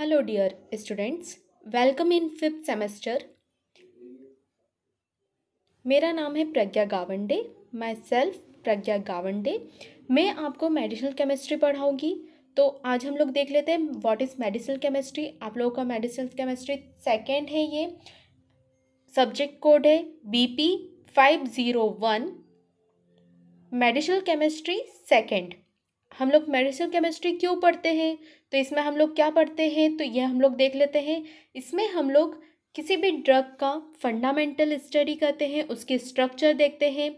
Hello dear students welcome in fifth semester मेरा नाम है प्रज्ञा गावंडे माई सेल्फ प्रज्ञा गावंडे मैं आपको मेडिसिनल केमिस्ट्री पढ़ाऊंगी तो आज हम लोग देख लेते हैं व्हाट इज़ मेडिसिनल केमिस्ट्री आप लोगों का मेडिसिनल केमिस्ट्री सेकेंड है ये सब्जेक्ट कोड है B P five zero one medicinal chemistry second हम लोग मेडिसिन केमिस्ट्री क्यों पढ़ते हैं तो इसमें हम लोग क्या पढ़ते हैं तो यह हम लोग देख लेते हैं इसमें हम लोग किसी भी ड्रग का फंडामेंटल स्टडी करते हैं उसकी स्ट्रक्चर देखते हैं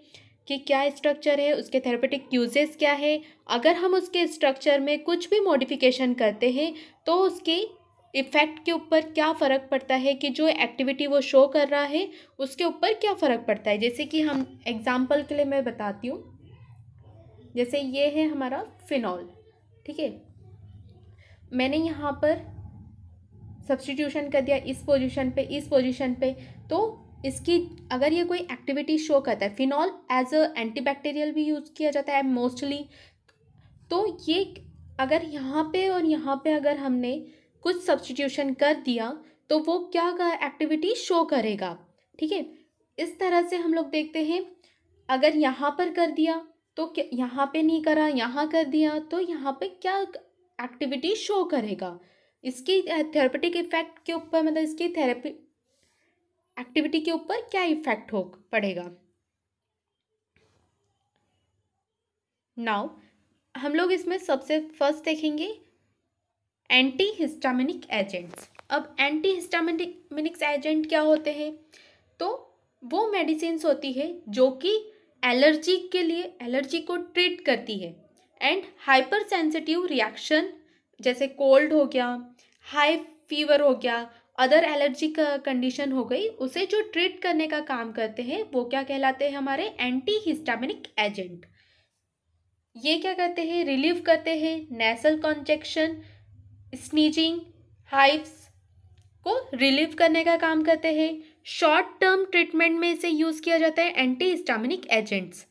कि क्या स्ट्रक्चर है उसके थेरेपेटिक यूजेस क्या है अगर हम उसके स्ट्रक्चर में कुछ भी मॉडिफिकेशन करते हैं तो उसके इफ़ेक्ट के ऊपर क्या फ़र्क पड़ता है कि जो एक्टिविटी वो शो कर रहा है उसके ऊपर क्या फ़र्क पड़ता है जैसे कि हम एग्ज़ाम्पल के लिए मैं बताती हूँ जैसे ये है हमारा फिनॉल ठीक है मैंने यहाँ पर सब्सटीट्यूशन कर दिया इस पोजीशन पे इस पोजीशन पे तो इसकी अगर ये कोई एक्टिविटी शो करता है फिनॉल एज अ एंटीबैक्टीरियल भी यूज़ किया जाता है मोस्टली तो ये अगर यहाँ पे और यहाँ पे अगर हमने कुछ सब्सटीट्यूशन कर दिया तो वो क्या एक्टिविटी शो करेगा ठीक है इस तरह से हम लोग देखते हैं अगर यहाँ पर कर दिया तो यहाँ पे नहीं करा यहाँ कर दिया तो यहाँ पे क्या एक्टिविटी शो करेगा इसकी थेरेपेटिक इफेक्ट के ऊपर मतलब इसकी थेरेपी एक्टिविटी के ऊपर क्या इफेक्ट हो पड़ेगा नाउ हम लोग इसमें सबसे फर्स्ट देखेंगे एंटी हिस्टामिनिक एजेंट्स अब एंटी हिस्टामिनिक एजेंट क्या होते हैं तो वो मेडिसिन होती है जो कि एलर्जी के लिए एलर्जी को ट्रीट करती है एंड हाइपर सेंसिटिव रिएक्शन जैसे कोल्ड हो गया हाई फीवर हो गया अदर एलर्जी कंडीशन हो गई उसे जो ट्रीट करने का काम करते हैं वो क्या कहलाते हैं हमारे एंटी हिस्टामिनिक एजेंट ये क्या करते हैं रिलीव करते हैं नेसल कॉन्जेक्शन स्नीजिंग हाइव्स को रिलीव करने का काम करते हैं शॉर्ट टर्म ट्रीटमेंट में इसे यूज़ किया जाता है एंटी स्टामिनिक एजेंट्स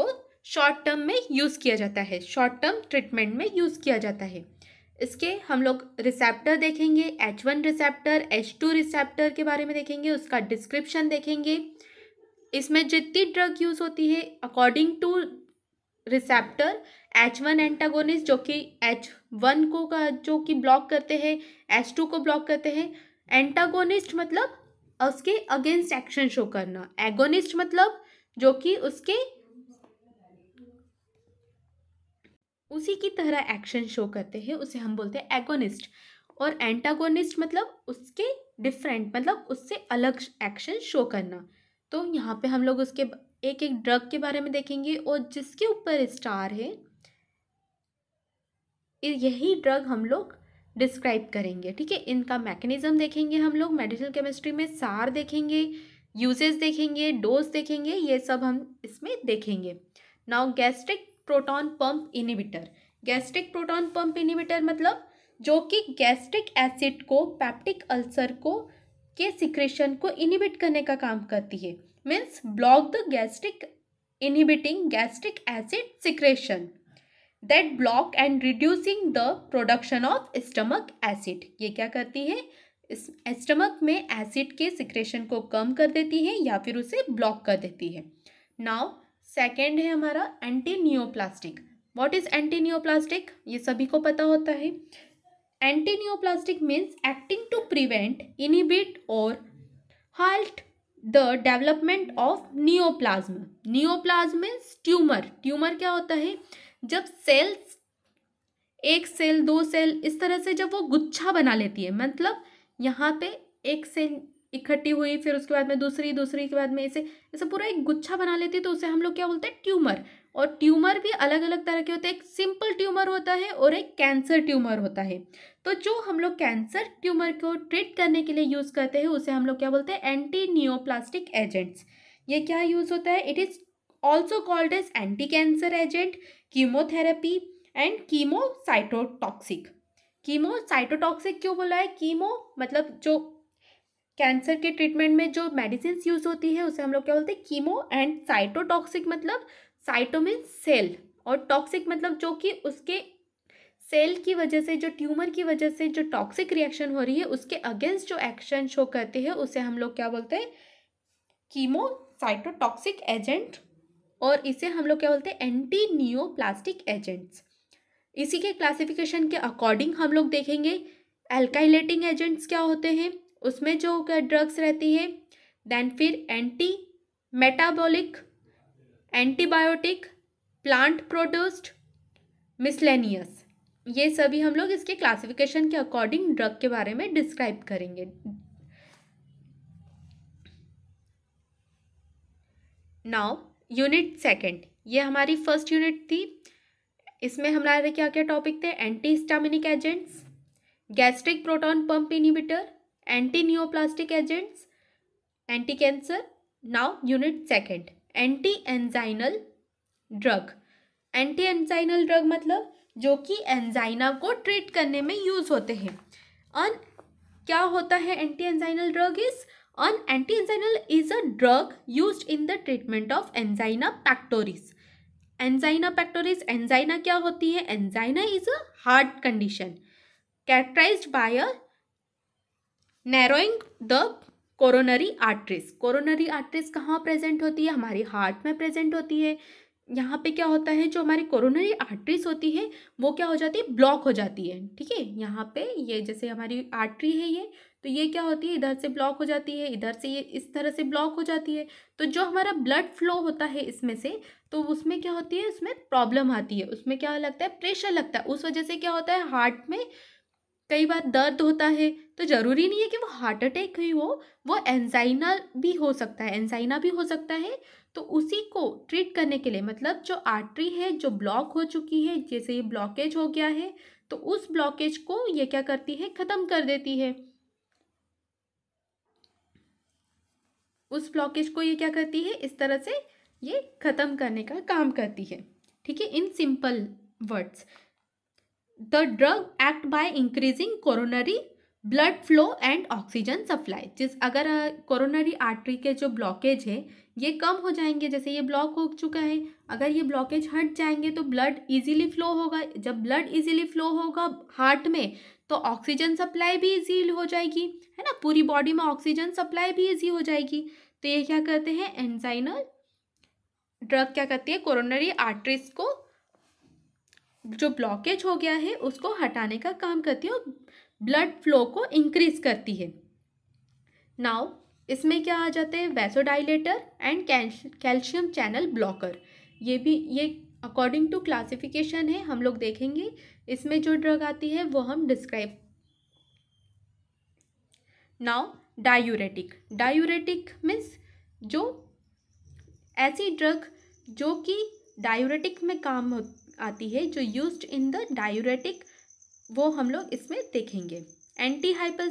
को शॉर्ट टर्म में यूज़ किया जाता है शॉर्ट टर्म ट्रीटमेंट में यूज़ किया जाता है इसके हम लोग रिसेप्टर देखेंगे H one receptor H two receptor के बारे में देखेंगे उसका डिस्क्रिप्शन देखेंगे इसमें जितनी ड्रग यूज़ होती है according to receptor H one antagonist जो कि एच वन को का जो कि ब्लॉक करते हैं एच टू को ब्लॉक करते हैं एंटागोनिस्ट मतलब उसके अगेंस्ट एक्शन शो करना एगोनिस्ट मतलब जो कि उसके उसी की तरह एक्शन शो करते हैं उसे हम बोलते हैं एगोनिस्ट और एंटागोनिस्ट मतलब उसके डिफरेंट मतलब उससे अलग एक्शन शो करना तो यहाँ पे हम लोग उसके एक एक ड्रग के बारे में देखेंगे और जिसके ऊपर स्टार है यही ड्रग हम लोग डिस्क्राइब करेंगे ठीक है इनका मैकेनिज्म देखेंगे हम लोग मेडिसिनल केमिस्ट्री में सार देखेंगे यूजेस देखेंगे डोज देखेंगे ये सब हम इसमें देखेंगे now gastric proton pump inhibitor gastric proton pump inhibitor मतलब जो कि गैस्ट्रिक एसिड को पैप्टिक अल्सर को के सिक्रेशन को इनिबिट करने का काम करती है means block the gastric inhibiting gastric acid secretion that block and reducing the production of stomach acid ये क्या करती है स्टमक में एसिड के सिक्रेशन को कम कर देती है या फिर उसे ब्लॉक कर देती है नाउ सेकेंड है हमारा anti neoplastic what is anti neoplastic ये सभी को पता होता है anti neoplastic means acting to prevent inhibit और halt the development of neoplasm neoplasm means tumour tumour क्या होता है जब सेल्स एक सेल दो सेल इस तरह से जब वो गुच्छा बना लेती है मतलब यहाँ पे एक सेल इकट्ठी हुई फिर उसके बाद में दूसरी दूसरी के बाद में इसे ऐसे पूरा एक गुच्छा बना लेती है तो उसे हम लोग क्या बोलते हैं ट्यूमर और ट्यूमर भी अलग अलग तरह के होते हैं एक सिंपल ट्यूमर होता है और एक कैंसर ट्यूमर होता है तो जो हम लोग कैंसर ट्यूमर को ट्रीट करने के लिए यूज़ करते हैं उसे हम लोग क्या बोलते हैं एंटी नियोप्लास्टिक एजेंट्स ये क्या यूज़ होता है it is also called as anti cancer agent chemotherapy and chemo cytotoxic chemo cytotoxic क्यों बोला है कीमो मतलब जो कैंसर के ट्रीटमेंट में जो मेडिसिन यूज होती है उसे हम लोग क्या बोलते हैं कीमो एंड साइटोटॉक्सिक मतलब साइटोमिन सेल और टॉक्सिक मतलब जो कि उसके सेल की वजह से जो ट्यूमर की वजह से जो टॉक्सिक रिएक्शन हो रही है उसके अगेंस्ट जो एक्शन शो करते हैं उसे हम लोग क्या बोलते हैं कीमो साइटोटॉक्सिक एजेंट और इसे हम लोग क्या बोलते हैं एंटी नियो प्लास्टिक एजेंट्स इसी के क्लासिफिकेशन के अकॉर्डिंग हम लोग देखेंगे एल्काइलेटिंग एजेंट्स क्या होते हैं उसमें जो ड्रग्स रहती है देन फिर anti metabolic antibiotic plant produced miscellaneous ये सभी हम लोग इसके क्लासिफिकेशन के अकॉर्डिंग ड्रग के बारे में डिस्क्राइब करेंगे नाउ यूनिट सेकंड ये हमारी फर्स्ट यूनिट थी इसमें हमारे क्या क्या टॉपिक थे anti histaminic agents gastric proton pump inhibitor anti neoplastic agents anti cancer now unit second anti anginal drug anti anginal drug मतलब जो कि एंजाइना को ट्रीट करने में यूज़ होते हैं अन क्या होता है anti anginal drug is An antienzinal is a drug used in the treatment of angina pectoris. Angina pectoris, angina क्या होती है Angina is a heart condition characterized by a narrowing the coronary arteries. Coronary arteries कहाँ present होती है हमारे heart में present होती है यहाँ पे क्या होता है जो हमारी कोरोनरी आर्टरीज होती है वो क्या हो जाती है ब्लॉक हो जाती है ठीक है यहाँ पे ये जैसे हमारी आर्टरी है ये तो ये क्या होती है इधर से ब्लॉक हो जाती है इधर से ये इस तरह से ब्लॉक हो जाती है तो जो हमारा ब्लड फ्लो होता है इसमें से तो उसमें क्या होती है उसमें प्रॉब्लम आती है उसमें क्या लगता है प्रेशर लगता है उस वजह से क्या होता है हार्ट में कई बार दर्द होता है तो ज़रूरी नहीं है कि वो हार्ट अटैक ही हो वो एनजाइना भी हो सकता है एनजाइना भी हो सकता है तो उसी को ट्रीट करने के लिए मतलब जो आर्टरी है जो ब्लॉक हो चुकी है जैसे ये ब्लॉकेज हो गया है तो उस ब्लॉकेज को ये क्या करती है ख़त्म कर देती है उस ब्लॉकेज को ये क्या करती है इस तरह से ये ख़त्म करने का काम करती है ठीक है in simple words the drug act by increasing coronary blood flow and oxygen supply जिस अगर कोरोनरी आर्टरी के जो ब्लॉकेज है ये कम हो जाएंगे जैसे ये ब्लॉक हो चुका है अगर ये ब्लॉकेज हट जाएंगे तो ब्लड इजीली फ्लो होगा जब ब्लड इजीली फ्लो होगा हार्ट में तो ऑक्सीजन सप्लाई भी ईजी हो जाएगी है ना पूरी बॉडी में ऑक्सीजन सप्लाई भी ईजी हो जाएगी तो ये क्या करते हैं एंजाइनल ड्रग क्या करती है कोरोनरी आर्टरीज को जो ब्लॉकेज हो गया है उसको हटाने का काम करती है और ब्लड फ्लो को इंक्रीज करती है नाउ इसमें क्या आ जाते हैं vasodilator and calcium channel blocker ये भी ये अकॉर्डिंग टू क्लासिफिकेशन है हम लोग देखेंगे इसमें जो ड्रग आती है वो हम describe now diuretic diuretic means जो ऐसी ड्रग जो कि डायूरेटिक में काम आती है जो यूज इन द डायूरेटिक वो हम लोग इसमें देखेंगे anti hyper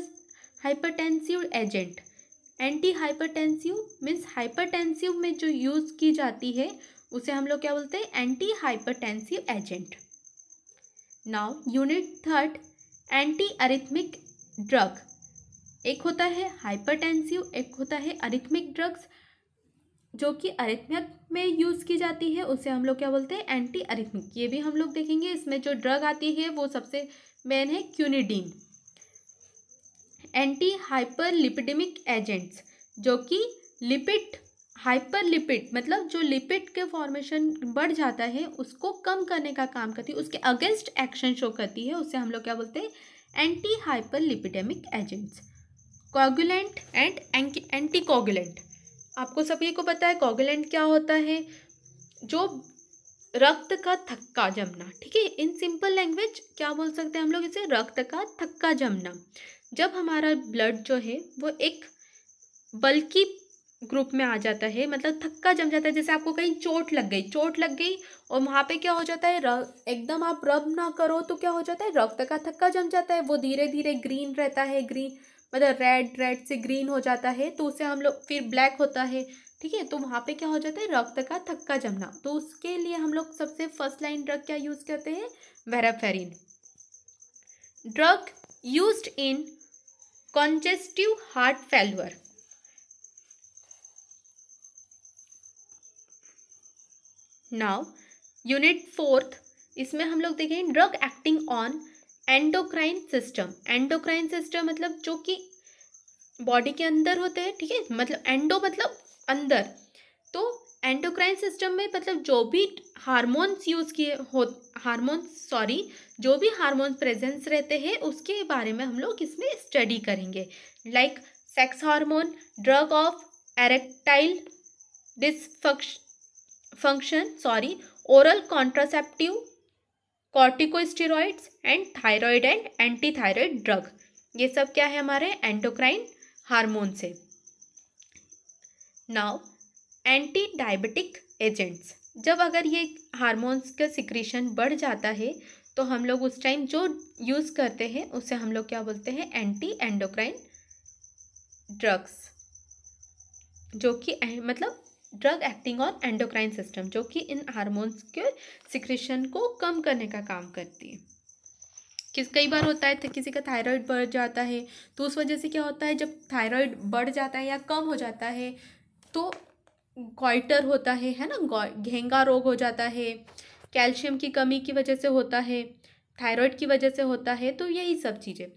hypertensive agent anti hypertensive means hypertensive में जो यूज़ की जाती है उसे हम लोग क्या बोलते हैं anti hypertensive agent now unit third anti arrhythmic drug एक होता है हाइपरटेंसिव एक होता है अरिथमिक ड्रग्स जो कि अरिथमिक में यूज़ की जाती है उसे हम लोग क्या बोलते हैं एंटी अरिथमिक ये भी हम लोग देखेंगे इसमें जो ड्रग आती है वो सबसे मेन है क्यूनिडीन एंटी हाइपर एजेंट्स जो कि लिपिड हाइपरलिपिड मतलब जो लिपिड के फॉर्मेशन बढ़ जाता है उसको कम करने का काम करती है उसके अगेंस्ट एक्शन शो करती है उससे हम लोग क्या बोलते हैं anti hyperlipidemic agents coagulant and anti coagulant आपको सभी को पता है कॉगुलेंट क्या होता है जो रक्त का थक्का जमना ठीक है इन सिंपल लैंग्वेज क्या बोल सकते हैं हम लोग इसे रक्त का थक्का जमना जब हमारा ब्लड जो है वो एक बल्कि ग्रुप में आ जाता है मतलब थक्का जम जाता है जैसे आपको कहीं चोट लग गई चोट लग गई और वहाँ पे क्या हो जाता है एकदम आप रब ना करो तो क्या हो जाता है रक्त का थक्का जम जाता है वो धीरे धीरे ग्रीन रहता है ग्रीन मतलब रेड रेड से ग्रीन हो जाता है तो उसे हम लोग फिर ब्लैक होता है ठीक है तो वहाँ पे क्या हो जाता है रक्त का थक्का जमना तो उसके लिए हम लोग सबसे फर्स्ट लाइन ड्रग क्या यूज़ करते हैं warfarin drug use in congestive heart failure now unit fourth इसमें हम लोग देखें drug acting on endocrine system endocrine system मतलब जो कि बॉडी के अंदर होते हैं ठीक है थीके? मतलब एंडो मतलब अंदर तो एंडोक्राइन सिस्टम में मतलब जो भी हार्मोन्स यूज़ किए हो हार्मोन्स सॉरी जो भी हार्मोन्स प्रेजेंस रहते हैं उसके बारे में हम लोग इसमें स्टडी करेंगे like sex hormone drug of erectile dysfunction function sorry oral contraceptive corticosteroids and thyroid and anti thyroid drug ये सब क्या है हमारे एंटोक्राइन हार्मोन से नाउ एंटी डायबिटिक एजेंट्स जब अगर ये हार्मोन्स का सिक्रीशन बढ़ जाता है तो हम लोग उस टाइम जो यूज़ करते हैं उसे हम लोग क्या बोलते हैं एंटी एंडोक्राइन ड्रग्स जो कि मतलब drug acting on endocrine system जो कि इन हार्मोन्स के सिक्रेशन को कम करने का काम करती है किस कई बार होता है किसी का थायराइड बढ़ जाता है तो उस वजह से क्या होता है जब थायराइड बढ़ जाता है या कम हो जाता है तो गॉइटर होता है है ना घेंगा रोग हो जाता है कैल्शियम की कमी की वजह से होता है थायराइड की वजह से होता है तो यही सब चीज़ें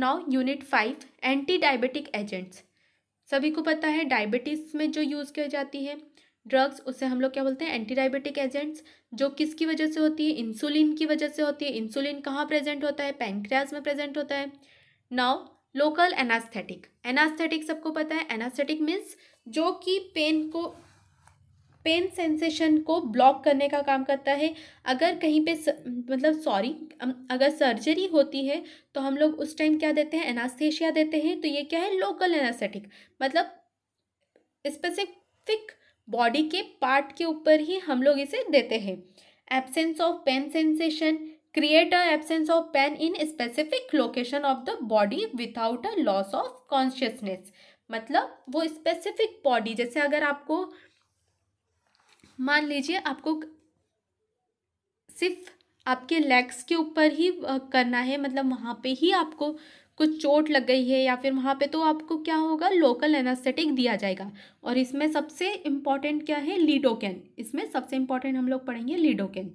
now unit five anti diabetic agents सभी को पता है डायबिटीज़ में जो यूज़ किया जाती है ड्रग्स उसे हम लोग क्या बोलते हैं एंटी डायबिटिक एजेंट्स जो किसकी वजह से होती है इंसुलिन की वजह से होती है इंसुलिन कहाँ प्रेजेंट होता है पैंक्रियाज में प्रेजेंट होता है नाउ लोकल एनास्थेटिक एनास्थेटिक सबको पता है एनास्थेटिक मीन्स जो कि पेन को पेन सेंसेशन को ब्लॉक करने का काम करता है अगर कहीं पे मतलब सॉरी अगर सर्जरी होती है तो हम लोग उस टाइम क्या देते हैं एनास्थेशिया देते हैं तो ये क्या है लोकल एनास्थेटिक मतलब स्पेसिफिक बॉडी के पार्ट के ऊपर ही हम लोग इसे देते हैं absence of pain sensation create a absence of pain in specific location of the body without a loss of consciousness मतलब वो स्पेसिफिक बॉडी जैसे अगर आपको मान लीजिए आपको सिर्फ आपके लेग्स के ऊपर ही करना है मतलब वहाँ पे ही आपको कुछ चोट लग गई है या फिर वहाँ पे तो आपको क्या होगा लोकल एनास्थेटिक दिया जाएगा और इसमें सबसे इम्पॉर्टेंट क्या है लीडोकेन इसमें सबसे इम्पॉर्टेंट हम लोग पढ़ेंगे लीडोकेन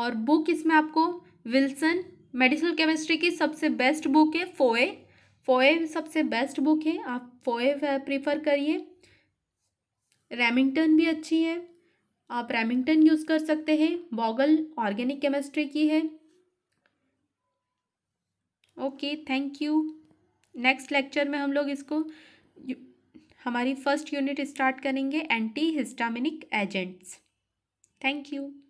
और बुक इसमें आपको विल्सन मेडिसिनल केमिस्ट्री की सबसे बेस्ट बुक है फोए फोए सबसे बेस्ट बुक है आप फोए प्रीफर करिए रेमिंगटन भी अच्छी है आप रेमिंगटन यूज़ कर सकते हैं बॉगल ऑर्गेनिक केमिस्ट्री की है okay thank you next lecture में हम लोग इसको हमारी फर्स्ट यूनिट स्टार्ट करेंगे anti histaminic agents thank you